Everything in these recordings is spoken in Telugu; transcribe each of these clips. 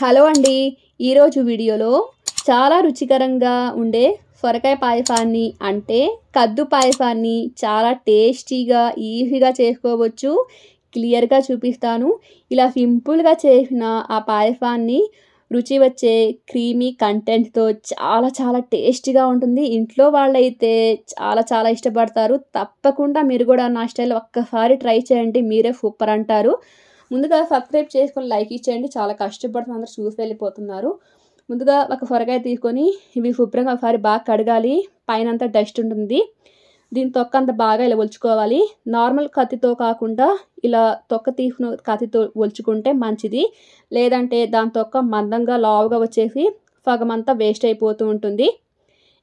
హలో అండి ఈరోజు వీడియోలో చాలా రుచికరంగా ఉండే సొరకాయ పాయసాన్ని అంటే కద్దు పాయసాన్ని చాలా టేస్టీగా ఈజీగా చేసుకోవచ్చు క్లియర్గా చూపిస్తాను ఇలా సింపుల్గా చేసిన ఆ పాయసాన్ని రుచి వచ్చే క్రీమీ కంటెంట్తో చాలా చాలా టేస్టీగా ఉంటుంది ఇంట్లో వాళ్ళైతే చాలా చాలా ఇష్టపడతారు తప్పకుండా మీరు కూడా నా స్టైల్ ఒక్కసారి ట్రై చేయండి మీరే సూపర్ అంటారు ముందుగా సబ్స్క్రైబ్ చేసుకొని లైక్ ఇచ్చేయండి చాలా కష్టపడుతున్న అందరు చూసి వెళ్ళిపోతున్నారు ముందుగా ఒక సొరకాయ తీసుకొని ఇవి శుభ్రంగా ఒకసారి బాగా కడగాలి పైన అంతా డస్ట్ ఉంటుంది దీని తొక్క అంత బాగా ఇలా ఒలుచుకోవాలి నార్మల్ కత్తితో కాకుండా ఇలా తొక్క తీసుకున్న కత్తితో ఒలుచుకుంటే మంచిది లేదంటే దాని తొక్క మందంగా లావుగా వచ్చేసి సగం అంతా వేస్ట్ అయిపోతూ ఉంటుంది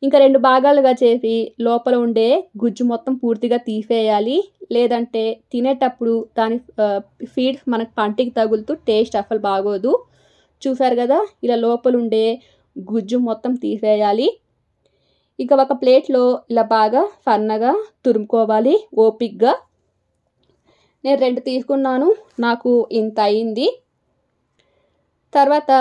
ఇంకా రెండు భాగాలుగా చేసి లోపల ఉండే గుజ్జు మొత్తం పూర్తిగా తీసేయాలి లేదంటే తినేటప్పుడు దాని ఫీడ్ మనకు పంటికి తగులుతూ టేస్ట్ అసలు బాగోదు చూసారు కదా ఇలా లోపల ఉండే గుజ్జు మొత్తం తీసేయాలి ఇక ఒక ప్లేట్లో ఇలా బాగా సన్నగా తురుముకోవాలి ఓపిక్గా నేను రెండు తీసుకున్నాను నాకు ఇంత అయింది తర్వాత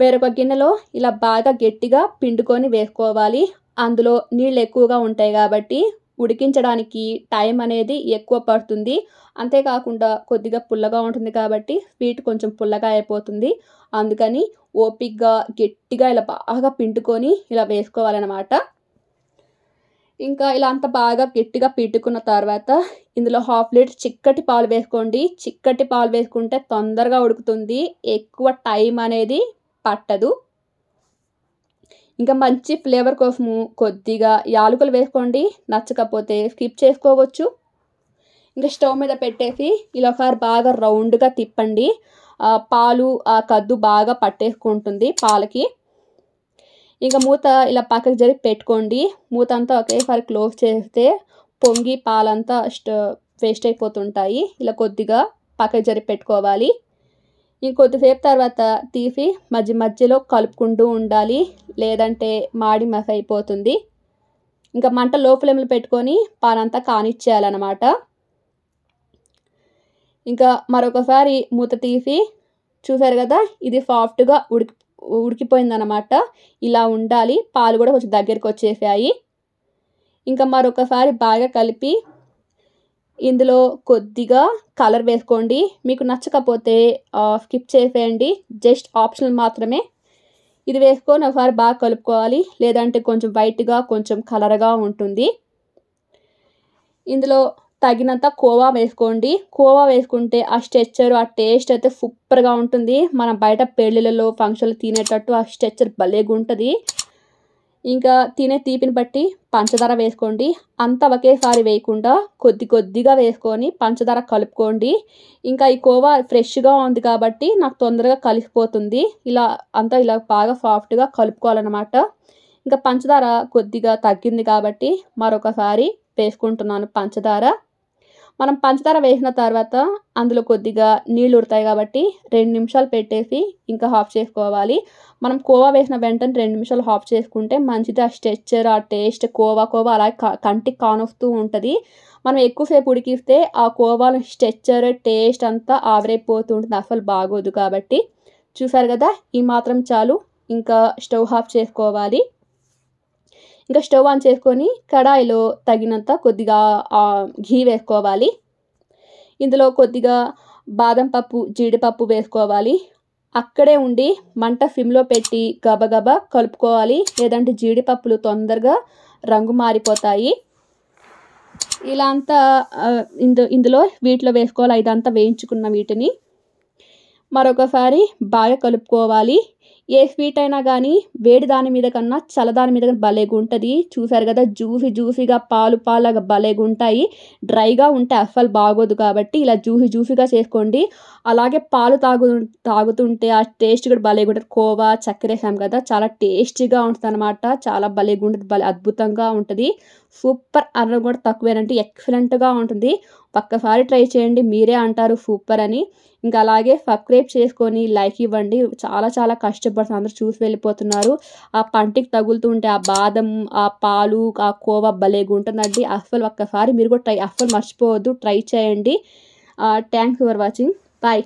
వేరొక గిన్నెలో ఇలా బాగా గట్టిగా పిండుకొని వేసుకోవాలి అందులో నీళ్ళు ఎక్కువగా ఉంటాయి కాబట్టి ఉడికించడానికి టైం అనేది ఎక్కువ పడుతుంది అంతేకాకుండా కొద్దిగా పుల్లగా ఉంటుంది కాబట్టి స్వీట్ కొంచెం పుల్లగా అయిపోతుంది అందుకని ఓపిక్గా గట్టిగా ఇలా బాగా పిండుకొని ఇలా వేసుకోవాలన్నమాట ఇంకా ఇలా అంత బాగా గట్టిగా పిండుకున్న తర్వాత ఇందులో హాఫ్ లీటర్ చిక్కటి పాలు వేసుకోండి చిక్కటి పాలు వేసుకుంటే తొందరగా ఉడుకుతుంది ఎక్కువ టైం అనేది పట్టదు ఇంకా మంచి ఫ్లేవర్ కోసము కొద్దిగా యాలకులు వేసుకోండి నచ్చకపోతే స్కిప్ చేసుకోవచ్చు ఇంకా స్టవ్ మీద పెట్టేసి ఇలా ఒకసారి బాగా రౌండ్గా తిప్పండి పాలు ఆ కద్దు బాగా పట్టేసుకుంటుంది పాలకి ఇంకా మూత ఇలా పక్కకు జరిగి పెట్టుకోండి మూత అంతా ఒకేసారి క్లోజ్ చేస్తే పొంగి పాలంతా వేస్ట్ అయిపోతుంటాయి ఇలా కొద్దిగా పక్కకు జరిగి పెట్టుకోవాలి ఇంకొద్దిసేపు తర్వాత తీసి మధ్య మధ్యలో కలుపుకుంటూ ఉండాలి లేదంటే మాడి మస అయిపోతుంది ఇంకా మంట లో ఫ్లేమ్లు పెట్టుకొని పానంతా కానిచ్చేయాలన్నమాట ఇంకా మరొకసారి మూత తీసి చూసారు కదా ఇది సాఫ్ట్గా ఉడికి ఉడికిపోయిందనమాట ఇలా ఉండాలి పాలు కూడా కొంచెం దగ్గరికి వచ్చేసాయి ఇంకా మరొకసారి బాగా కలిపి ఇందులో కొద్దిగా కలర్ వేసుకోండి మీకు నచ్చకపోతే స్కిప్ చేసేయండి జస్ట్ ఆప్షనల్ మాత్రమే ఇది వేసుకొని ఒకసారి బాగా కలుపుకోవాలి లేదంటే కొంచెం వైట్గా కొంచెం కలర్గా ఉంటుంది ఇందులో తగినంత కోవా వేసుకోండి కోవా వేసుకుంటే ఆ స్ట్రెచ్చర్ ఆ టేస్ట్ అయితే సూపర్గా ఉంటుంది మనం బయట పెళ్ళిళ్ళలో ఫంక్షన్లు తినేటట్టు ఆ స్ట్రెచ్చర్ భలేగా ఉంటుంది ఇంకా తినే తీపిని బట్టి పంచదార వేసుకోండి అంతా ఒకేసారి వేయకుండా కొద్ది కొద్దిగా వేసుకొని పంచదార కలుపుకోండి ఇంకా ఈ కోవా ఫ్రెష్గా ఉంది కాబట్టి నాకు తొందరగా కలిసిపోతుంది ఇలా అంతా ఇలా బాగా సాఫ్ట్గా కలుపుకోవాలన్నమాట ఇంకా పంచదార కొద్దిగా తగ్గింది కాబట్టి మరొకసారి వేసుకుంటున్నాను పంచదార మనం పంచదార వేసిన తర్వాత అందులో కొద్దిగా నీళ్ళు ఉడతాయి కాబట్టి రెండు నిమిషాలు పెట్టేసి ఇంకా హాఫ్ చేసుకోవాలి మనం కోవా వేసిన వెంటనే రెండు నిమిషాలు హాఫ్ చేసుకుంటే మంచిది ఆ స్ట్రెచ్చర్ ఆ టేస్ట్ కోవా కోవా అలా కంటికి కానొస్తూ ఉంటుంది మనం ఎక్కువసేపు ఉడికిస్తే ఆ కోవాల స్ట్రెచ్చర్ టేస్ట్ అంతా ఆవిరైపోతూ ఉంటుంది అసలు బాగోదు కాబట్టి చూసారు కదా ఈ మాత్రం చాలు ఇంకా స్టవ్ హాఫ్ చేసుకోవాలి ఇంకా స్టవ్ ఆన్ చేసుకొని కడాయిలో తగినంత కొద్దిగా ఘీ వేసుకోవాలి ఇందులో కొద్దిగా బాదం పప్పు జీడిపప్పు వేసుకోవాలి అక్కడే ఉండి మంట సిమ్లో పెట్టి గబగబా కలుపుకోవాలి లేదంటే జీడిపప్పులు తొందరగా రంగు మారిపోతాయి ఇలా అంతా ఇందు ఇందులో వీటిలో వేసుకోవాలి ఇదంతా వేయించుకున్న వీటిని మరొకసారి బాగా కలుపుకోవాలి ఏ స్వీట్ అయినా కానీ వేడి దాని మీద కన్నా చల్లదాని మీద కన్నా ఉంటుంది చూసారు కదా జ్యూసి జ్యూసీగా పాలు భలేగా ఉంటాయి డ్రైగా ఉంటే అస్సలు బాగోదు కాబట్టి ఇలా జ్యూసి జ్యూసీగా చేసుకోండి అలాగే పాలు తాగు తాగుతుంటే ఆ టేస్ట్ కూడా ఉంటుంది కోవా చక్కెర కదా చాలా టేస్టీగా ఉంటుంది అనమాట చాలా భలేగుంటుంది భలే అద్భుతంగా ఉంటుంది సూపర్ అన్న కూడా తక్కువేనంటే ఎక్సలెంట్గా ఉంటుంది ఒక్కసారి ట్రై చేయండి మీరే అంటారు సూపర్ అని ఇంకా అలాగే సబ్స్క్రైబ్ చేసుకొని లైక్ ఇవ్వండి చాలా చాలా కష్టపడుతుంది అందరూ చూసి వెళ్ళిపోతున్నారు ఆ పంటికి తగులుతుంటే ఆ బాదం ఆ పాలు ఆ కోవ భలేగా ఉంటుందండి అస్సలు ఒక్కసారి మీరు కూడా ట్రై అస్సలు మర్చిపోవద్దు ట్రై చేయండి థ్యాంక్స్ ఫర్ వాచింగ్ బాయ్